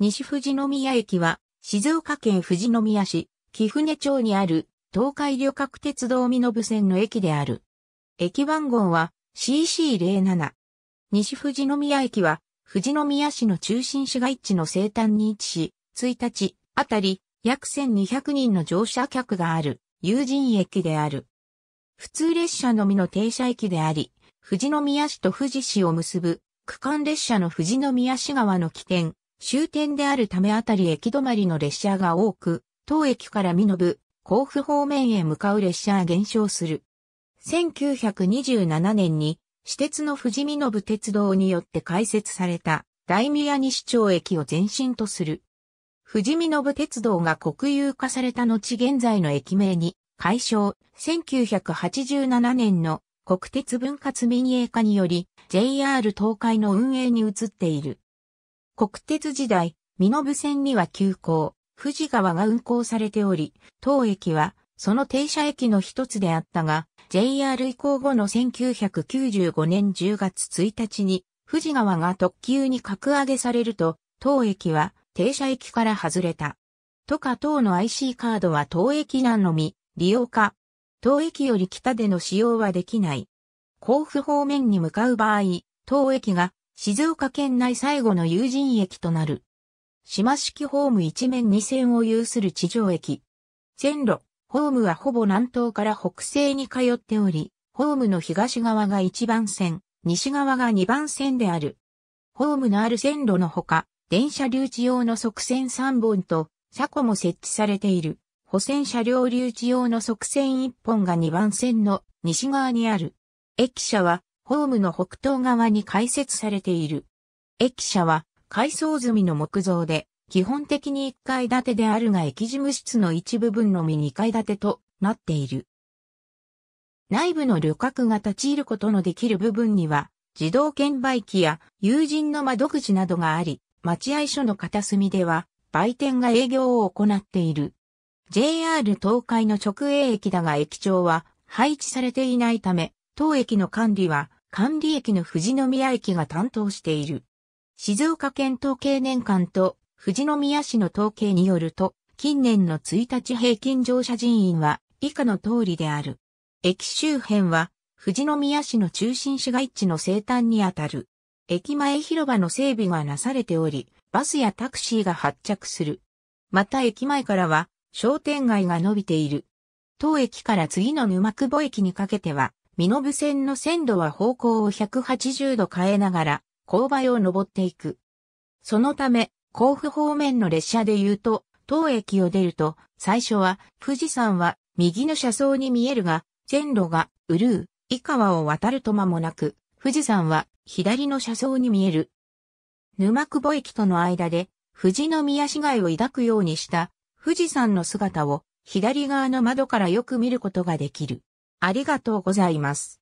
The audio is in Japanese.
西富士宮駅は、静岡県富士宮市、木船町にある、東海旅客鉄道身延線の駅である。駅番号は CC07。西富士宮駅は、富士宮市の中心市街地の西端に位置し、1日あたり約1200人の乗車客がある有人駅である。普通列車のみの停車駅であり、富士宮市と富士市を結ぶ区間列車の富士宮市側の起点、終点であるためあたり駅止まりの列車が多く、当駅から身延、甲府方面へ向かう列車は減少する。1927年に、私鉄の富士見延鉄道によって開設された大宮西町駅を前身とする。富士見延鉄道が国有化された後現在の駅名に、解消、1987年の国鉄分割民営化により、JR 東海の運営に移っている。国鉄時代、身延線には急行、富士川が運行されており、当駅はその停車駅の一つであったが、JR 移行後の1995年10月1日に、富士川が特急に格上げされると、当駅は停車駅から外れた。都下等の IC カードは当駅なのみ、利用か。当駅より北での使用はできない。甲府方面に向かう場合、当駅が静岡県内最後の有人駅となる。島式ホーム一面二線を有する地上駅。線路、ホームはほぼ南東から北西に通っており、ホームの東側が一番線、西側が二番線である。ホームのある線路のほか、電車留置用の側線三本と、車庫も設置されている。補線車両留置用の側線一本が二番線の西側にある。駅舎はホームの北東側に開設されている。駅舎は改装済みの木造で、基本的に1階建てであるが駅事務室の一部分のみ2階建てとなっている。内部の旅客が立ち入ることのできる部分には、自動券売機や友人の窓口などがあり、待合所の片隅では、売店が営業を行っている。JR 東海の直営駅だが駅長は配置されていないため、当駅の管理は管理駅の富士宮駅が担当している。静岡県統計年間と富士宮市の統計によると、近年の1日平均乗車人員は以下の通りである。駅周辺は富士宮市の中心市街地の西端にあたる。駅前広場の整備がなされており、バスやタクシーが発着する。また駅前からは商店街が伸びている。当駅から次の沼久保駅にかけては身延線の線路は方向を180度変えながら、勾配を登っていく。そのため、甲府方面の列車で言うと、当駅を出ると、最初は、富士山は、右の車窓に見えるが、線路が、うるう、井川を渡ると間もなく、富士山は、左の車窓に見える。沼久保駅との間で、富士宮市街を抱くようにした、富士山の姿を、左側の窓からよく見ることができる。ありがとうございます。